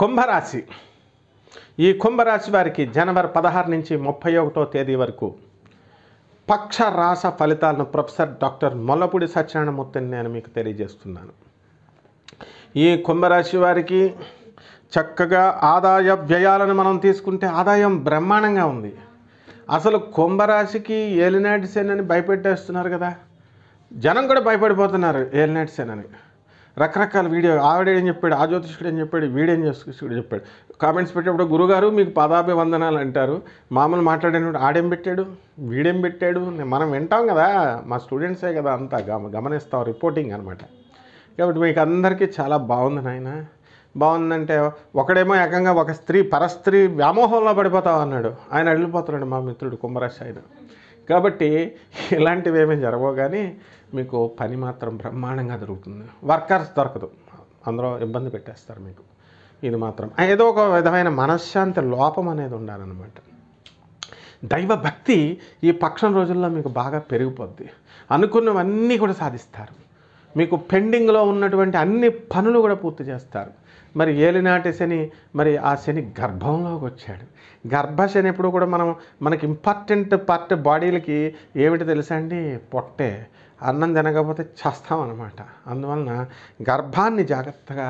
కుంభరాశి ఈ కుంభరాశి వారికి జనవరి పదహారు నుంచి ముప్పై ఒకటో తేదీ వరకు పక్ష రాస ఫలితాలను ప్రొఫెసర్ డాక్టర్ మొల్లపూడి సత్యనారాయణమూర్తిని నేను మీకు తెలియజేస్తున్నాను ఈ కుంభరాశి వారికి చక్కగా ఆదాయ వ్యయాలను మనం తీసుకుంటే ఆదాయం బ్రహ్మాండంగా ఉంది అసలు కుంభరాశికి ఏలినాటి సేనని భయపెట్టేస్తున్నారు కదా జనం కూడా భయపడిపోతున్నారు ఏలినాటి సేనని రకరకాల వీడియో ఆవిడేం చెప్పాడు ఆ జ్యోతిష్కుడు ఏం చెప్పాడు వీడేం జ్యోతిష్కుడు చెప్పాడు కామెంట్స్ పెట్టేప్పుడు గురుగారు మీకు పాదాభి వందనాలు అంటారు మామూలు మాట్లాడేటప్పుడు ఆడేం పెట్టాడు వీడేం పెట్టాడు మనం వింటాం కదా మా స్టూడెంట్సే కదా అంతా గమ గమనిస్తాం రిపోర్టింగ్ అనమాట కాబట్టి మీకు అందరికీ చాలా బాగుంది నాయన బాగుందంటే ఒకడేమో ఏకంగా ఒక స్త్రీ పరస్త్రీ వ్యామోహంలో పడిపోతావు అన్నాడు ఆయన వెళ్ళిపోతున్నాడు మా మిత్రుడు కుంభరాశి ఆయన కాబట్టి ఇలాంటివి ఏమీ జరగవు కానీ మీకు పని మాత్రం బ్రహ్మాండంగా దొరుకుతుంది వర్కర్స్ దొరకదు అందరూ ఇబ్బంది పెట్టేస్తారు మీకు ఇది మాత్రం ఏదో ఒక విధమైన మనశ్శాంతి లోపం అనేది ఉండాలన్నమాట దైవభక్తి ఈ పక్షం రోజుల్లో మీకు బాగా పెరిగిపోద్ది అనుకున్నవన్నీ కూడా సాధిస్తారు మీకు పెండింగ్లో ఉన్నటువంటి అన్ని పనులు కూడా పూర్తి చేస్తారు మరి ఏలినాటి శని మరి ఆ శని గర్భంలోకి వచ్చాడు గర్భశని ఎప్పుడు కూడా మనం మనకి ఇంపార్టెంట్ పార్ట్ బాడీలకి ఏమిటి తెలుసా అండి పొట్టే అన్నం తినకపోతే చేస్తామన్నమాట అందువలన గర్భాన్ని జాగ్రత్తగా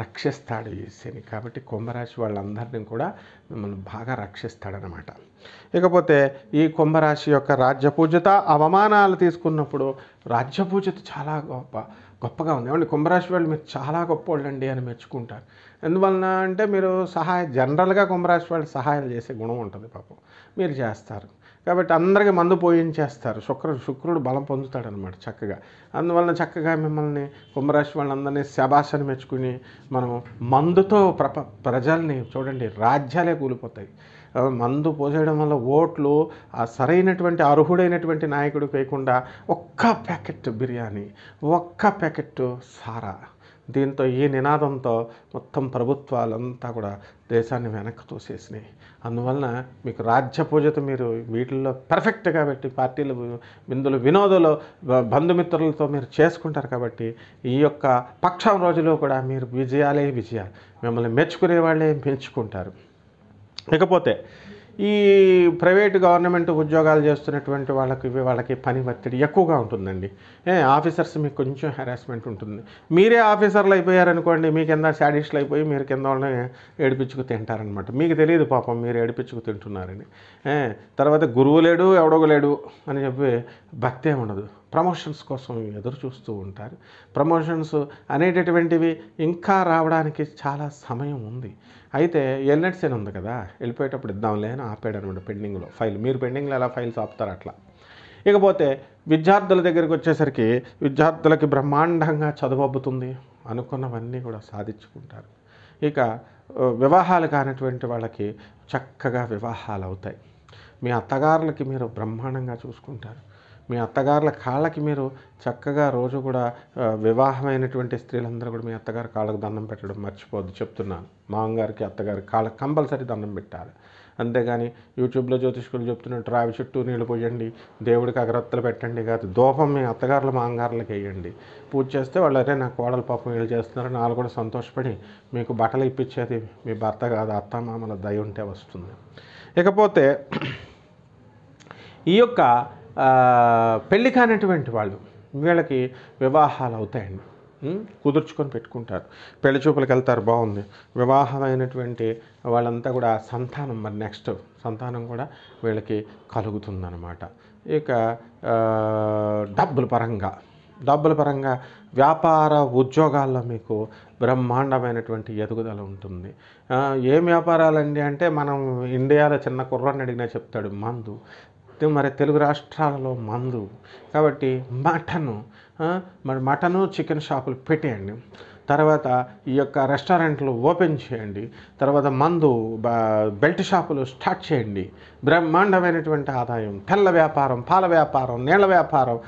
రక్షిస్తాడు ఈ శని కాబట్టి కుంభరాశి వాళ్ళందరినీ కూడా మిమ్మల్ని బాగా రక్షిస్తాడనమాట ఇకపోతే ఈ కుంభరాశి యొక్క పూజత అవమానాలు తీసుకున్నప్పుడు పూజత చాలా గొప్ప గొప్పగా ఉంది ఏమండి కుంభరాశి వాళ్ళు మీరు చాలా గొప్ప వాళ్ళండి అని మెచ్చుకుంటారు ఎందువలన అంటే మీరు సహాయ జనరల్గా కుంభరాశి వాళ్ళు సహాయం చేసే గుణం ఉంటుంది పాపం మీరు చేస్తారు కాబట్టి అందరికీ మందు పోయించేస్తారు శుక్రుడు శుక్రుడు బలం పొందుతాడనమాట చక్కగా అందువలన చక్కగా మిమ్మల్ని కుంభరాశి వాళ్ళందరినీ శబాసని మెచ్చుకుని మనం మందుతో ప్రప ప్రజల్ని చూడండి రాజ్యాలే కూలిపోతాయి మందు పోసేయడం వల్ల ఓట్లు ఆ సరైనటువంటి అర్హుడైనటువంటి నాయకుడు వేయకుండా ఒక్క ప్యాకెట్ బిర్యానీ ఒక్క ప్యాకెట్ సారా దీంతో ఈ నినాదంతో మొత్తం ప్రభుత్వాలంతా కూడా దేశాన్ని వెనక్కి తోసేసినాయి అందువలన మీకు రాజ్య పూజతో మీరు వీటిల్లో పర్ఫెక్ట్ కాబట్టి పార్టీలు బిందులు వినోదులు బంధుమిత్రులతో మీరు చేసుకుంటారు కాబట్టి ఈ యొక్క పక్షం రోజులో కూడా మీరు విజయాలే విజయాలు మిమ్మల్ని మెచ్చుకునే వాళ్ళే మెచ్చుకుంటారు ఇకపోతే ఈ ప్రైవేట్ గవర్నమెంట్ ఉద్యోగాలు చేస్తున్నటువంటి వాళ్ళకి వాళ్ళకి పని ఒత్తిడి ఎక్కువగా ఉంటుందండి ఏ ఆఫీసర్స్ మీకు కొంచెం హెరాస్మెంట్ ఉంటుంది మీరే ఆఫీసర్లు అయిపోయారనుకోండి మీ కింద శాడిస్టులు అయిపోయి మీరు కింద వాళ్ళని ఏడిపించుకు తింటారనమాట మీకు తెలియదు పాపం మీరు ఏడిపించుకు తింటున్నారని తర్వాత గురువు లేడు ఎవడో లేడు అని చెప్పి భక్తే ఉండదు ప్రమోషన్స్ కోసం ఎదురు చూస్తూ ఉంటారు ప్రమోషన్స్ అనేటటువంటివి ఇంకా రావడానికి చాలా సమయం ఉంది అయితే ఎల్నెట్స్ అని ఉంది కదా వెళ్ళిపోయేటప్పుడు ఇద్దాంలే అని ఆపాడు అనమాట పెండింగ్లో ఫైల్ మీరు పెండింగ్లో ఎలా ఫైల్స్ ఆపుతారు అట్లా ఇకపోతే విద్యార్థుల దగ్గరికి వచ్చేసరికి విద్యార్థులకి బ్రహ్మాండంగా చదువబ్బుతుంది అనుకున్నవన్నీ కూడా సాధించుకుంటారు ఇక వివాహాలు కానటువంటి వాళ్ళకి చక్కగా వివాహాలు అవుతాయి మీ అత్తగారులకి మీరు బ్రహ్మాండంగా చూసుకుంటారు మీ అత్తగారుల కాళ్ళకి మీరు చక్కగా రోజు కూడా వివాహమైనటువంటి స్త్రీలందరూ కూడా మీ అత్తగారి కాళ్ళకు దండం పెట్టడం మర్చిపోద్దు చెప్తున్నాను మామగారికి అత్తగారి కాళ్ళకి కంపల్సరీ దండం పెట్టాలి అంతేగాని యూట్యూబ్లో జ్యోతిష్కులు చెప్తున్నట్టు రావి చుట్టూ నీళ్ళు పోయండి దేవుడికి అగరత్తలు పెట్టండి కాదు దూపం మీ అత్తగారుల మాంగారులకు వేయండి పూజ చేస్తే వాళ్ళు అరే నా కోడలు పాపం వీళ్ళు చేస్తున్నారని వాళ్ళు కూడా సంతోషపడి మీకు బట్టలు ఇప్పించేది మీ భర్త కాదు అత్తమామల దయ ఉంటే వస్తుంది ఇకపోతే ఈ యొక్క పెళ్లి కానటువంటి వాళ్ళు వీళ్ళకి వివాహాలు అవుతాయండి కుదుర్చుకొని పెట్టుకుంటారు పెళ్లి చూపులకు వెళ్తారు బాగుంది వివాహమైనటువంటి వాళ్ళంతా కూడా సంతానం మరి నెక్స్ట్ సంతానం కూడా వీళ్ళకి కలుగుతుందనమాట ఇక డబ్బుల పరంగా డబ్బుల పరంగా వ్యాపార ఉద్యోగాల్లో మీకు బ్రహ్మాండమైనటువంటి ఎదుగుదల ఉంటుంది ఏం వ్యాపారాలండి అంటే మనం ఇండియాలో చిన్న కుర్రాన్ని అడిగినా చెప్తాడు మందు మరి తెలుగు రాష్ట్రాలలో మందు కాబట్టి మటను మరి మటను చికెన్ షాపులు పెట్టేయండి తర్వాత ఈ యొక్క రెస్టారెంట్లు ఓపెన్ చేయండి తర్వాత మందు బెల్ట్ షాపులు స్టార్ట్ చేయండి బ్రహ్మాండమైనటువంటి ఆదాయం తెల్ల వ్యాపారం పాల వ్యాపారం నీళ్ల వ్యాపారం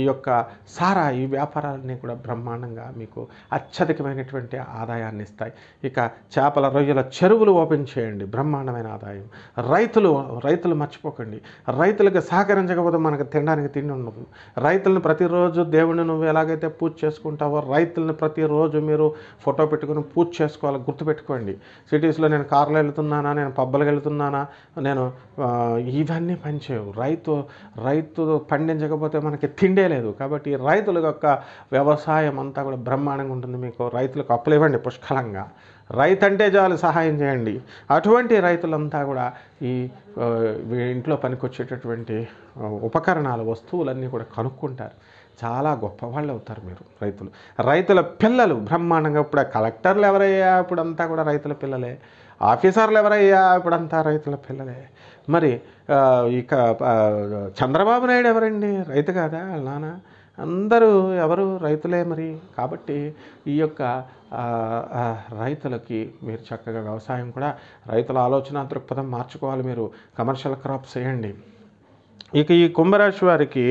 ఈ యొక్క సారా ఈ వ్యాపారాలన్నీ కూడా బ్రహ్మాండంగా మీకు అత్యధికమైనటువంటి ఆదాయాన్ని ఇస్తాయి ఇక చేపల రొయ్యల చెరువులు ఓపెన్ చేయండి బ్రహ్మాండమైన ఆదాయం రైతులు రైతులు మర్చిపోకండి రైతులకు సహకరించకపోతే మనకు తినడానికి తిండి ఉండదు రైతులను ప్రతిరోజు దేవుడిని నువ్వు ఎలాగైతే పూజ చేసుకుంటావో రైతులను ప్రతిరోజు మీరు ఫోటో పెట్టుకుని పూజ చేసుకోవాలి గుర్తుపెట్టుకోండి సిటీస్లో నేను కార్లో వెళ్తున్నానా నేను పబ్బలకు వెళ్తున్నానా నేను ఇవన్నీ పనిచేయవు రైతు రైతు పండించకపోతే మనకి తిండే లేదు కాబట్టి రైతుల యొక్క వ్యవసాయం అంతా కూడా బ్రహ్మాండంగా ఉంటుంది మీకు రైతులకు అప్పులు ఇవ్వండి పుష్కలంగా రైతు అంటే చాలు సహాయం చేయండి అటువంటి రైతులంతా కూడా ఈ ఇంట్లో పనికొచ్చేటటువంటి ఉపకరణాలు వస్తువులన్నీ కూడా కనుక్కుంటారు చాలా గొప్పవాళ్ళు అవుతారు మీరు రైతులు రైతుల పిల్లలు బ్రహ్మాండంగా ఇప్పుడు కలెక్టర్లు ఎవరయ్యా ఇప్పుడంతా కూడా రైతుల పిల్లలే ఆఫీసర్లు ఎవరయ్యా ఇప్పుడంతా రైతుల పిల్లలే మరి ఇక చంద్రబాబు నాయుడు ఎవరండి రైతు కాదా నాన్న అందరూ ఎవరు రైతులే మరి కాబట్టి ఈ యొక్క రైతులకి మీరు చక్కగా వ్యవసాయం కూడా రైతుల ఆలోచన దృక్పథం మార్చుకోవాలి మీరు కమర్షియల్ క్రాప్స్ వేయండి ఇక ఈ కుంభరాశి వారికి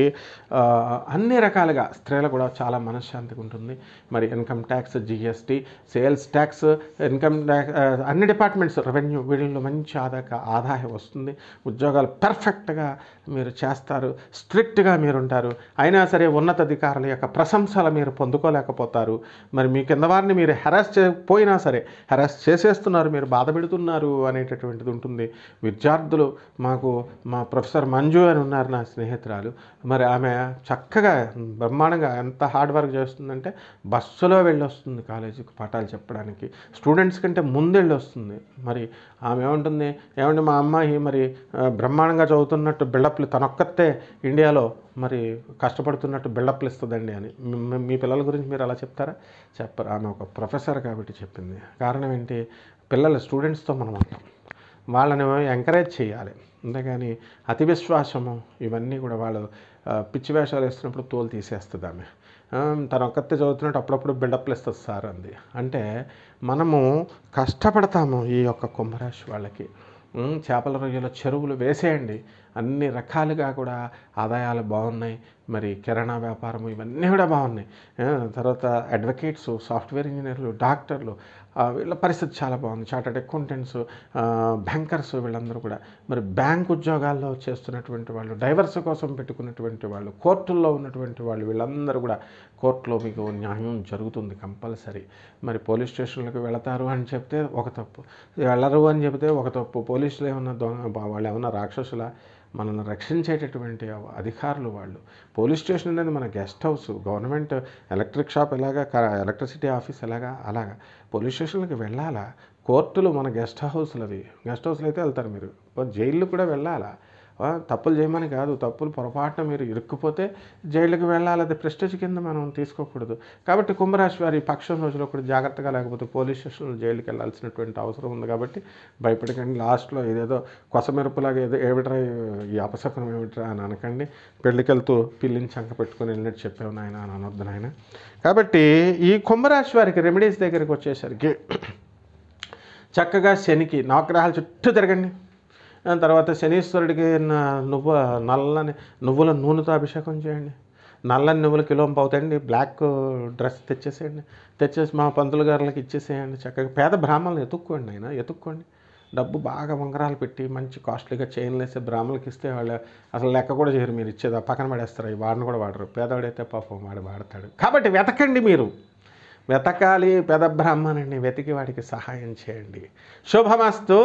అన్ని రకాలుగా స్త్రీలు కూడా చాలా మనశ్శాంతిగా ఉంటుంది మరి income tax GST sales tax income tax అన్ని డిపార్ట్మెంట్స్ రెవెన్యూ వీటిల్లో మంచి ఆదాయ ఆదాయం వస్తుంది ఉద్యోగాలు పర్ఫెక్ట్గా మీరు చేస్తారు స్ట్రిక్ట్గా మీరు ఉంటారు అయినా సరే ఉన్నతాధికారుల యొక్క ప్రశంసలు మీరు పొందుకోలేకపోతారు మరి మీ కింద వారిని మీరు హెరాస్ చేయకపోయినా సరే హెరాస్ చేసేస్తున్నారు మీరు బాధ పెడుతున్నారు అనేటటువంటిది ఉంటుంది విద్యార్థులు మాకు మా ప్రొఫెసర్ మంజు ఇద్దరు ఉన్నారు నా స్నేహితురాలు మరి ఆమె చక్కగా బ్రహ్మాండంగా ఎంత హార్డ్ వర్క్ చేస్తుందంటే బస్సులో వెళ్ళొస్తుంది కాలేజీకి పాఠాలు చెప్పడానికి స్టూడెంట్స్ కంటే ముందు వెళ్ళొస్తుంది మరి ఆమె ఏముంటుంది ఏమంటే మా అమ్మాయి మరి బ్రహ్మాండంగా చదువుతున్నట్టు బిల్డప్లు తనొక్కతే ఇండియాలో మరి కష్టపడుతున్నట్టు బిల్డప్లు ఇస్తుందండి అని మీ పిల్లల గురించి మీరు అలా చెప్తారా చెప్పరు ఆమె ఒక ప్రొఫెసర్ కాబట్టి చెప్పింది కారణం ఏంటి పిల్లలు స్టూడెంట్స్తో మనం ఉంటాం వాళ్ళని ఎంకరేజ్ చేయాలి అంతేగాని అతి విశ్వాసము ఇవన్నీ కూడా వాళ్ళు పిచ్చి వేషాలు వేస్తున్నప్పుడు తోలు తీసేస్తుంది ఆమె తన ఒక్కతే చదువుతున్నట్టు అప్పుడప్పుడు బిల్డప్లు ఇస్తుంది సార్ అంది అంటే మనము కష్టపడతాము ఈ యొక్క కుంభరాశి వాళ్ళకి చేపల రొయ్యల చెరువులు వేసేయండి అన్ని రకాలుగా కూడా ఆదాయాలు బాగున్నాయి మరి కిరాణా వ్యాపారం ఇవన్నీ కూడా బాగున్నాయి తర్వాత అడ్వకేట్స్ సాఫ్ట్వేర్ ఇంజనీర్లు డాక్టర్లు వీళ్ళ పరిస్థితి చాలా బాగుంది చార్టర్డ్ అకౌంటెంట్స్ బ్యాంకర్స్ వీళ్ళందరూ కూడా మరి బ్యాంక్ ఉద్యోగాల్లో చేస్తున్నటువంటి వాళ్ళు డైవర్స్ కోసం పెట్టుకున్నటువంటి వాళ్ళు కోర్టుల్లో ఉన్నటువంటి వాళ్ళు వీళ్ళందరూ కూడా కోర్టులో మీకు న్యాయం జరుగుతుంది కంపల్సరీ మరి పోలీస్ స్టేషన్లకు వెళతారు అని చెప్తే ఒక తప్పు వెళ్ళరు అని చెప్తే ఒక తప్పు పోలీసులు ఏమన్నా దొంగ వాళ్ళు ఏమన్నా రాక్షసులా మనల్ని రక్షించేటటువంటి అధికారులు వాళ్ళు పోలీస్ స్టేషన్ అనేది మన guest house government electric shop ఎలాగా ఎలక్ట్రిసిటీ ఆఫీస్ ఎలాగా అలాగా పోలీస్ స్టేషన్లకు వెళ్ళాలా కోర్టులు మన గెస్ట్ హౌస్లు అవి గెస్ట్ హౌస్లు అయితే వెళ్తారు మీరు జైళ్ళు కూడా వెళ్ళాలా తప్పులు చేయమని కాదు తప్పులు పొరపాటున మీరు ఇరుక్కుపోతే జైలుకి వెళ్ళాలి అది ప్రెస్టేజ్ కింద మనం తీసుకోకూడదు కాబట్టి కుంభరాశి వారి పక్షం రోజులో కూడా జాగ్రత్తగా లేకపోతే పోలీస్ స్టేషన్లో జైలుకి వెళ్ళాల్సినటువంటి అవసరం ఉంది కాబట్టి భయపడకండి లాస్ట్లో ఇదేదో కొసమెరుపులాగా ఏదో ఏమిట్రా ఈ అపశకనం ఏమిట్రా అని అనకండి పెళ్ళికెళ్తూ పిల్లిని చంక పెట్టుకుని వెళ్ళినట్టు చెప్పావు నాయన అని అనొద్దు నాయన కాబట్టి ఈ కుంభరాశి వారికి రెమెడీస్ దగ్గరికి వచ్చేసరికి చక్కగా శనికి నవగ్రహాలు చుట్టూ తిరగండి తర్వాత శనీశ్వరుడికి నువ్వు నల్లని నువ్వుల నూనెతో అభిషేకం చేయండి నల్లని నువ్వుల కిలో అవుతాయండి బ్లాక్ డ్రెస్ తెచ్చేసేయండి తెచ్చేసి మా పంతుల గారులకు ఇచ్చేసేయండి చక్కగా పేద బ్రాహ్మణులు ఎతుక్కోండి ఆయన ఎతుక్కోండి డబ్బు బాగా ఉంగరాలు పెట్టి మంచి కాస్ట్లీగా చైన్లు వేసే బ్రాహ్మణులకి ఇస్తే వాళ్ళు అసలు లెక్క కూడా చేయరు మీరు ఇచ్చేది పక్కన పడేస్తారు అవి వాడిని కూడా వాడరు పేదవాడైతే పాపం వాడు వాడతాడు కాబట్టి వెతకండి మీరు వెతకాలి పెద బ్రాహ్మణుడిని వెతికి వాడికి సహాయం చేయండి శుభమస్తు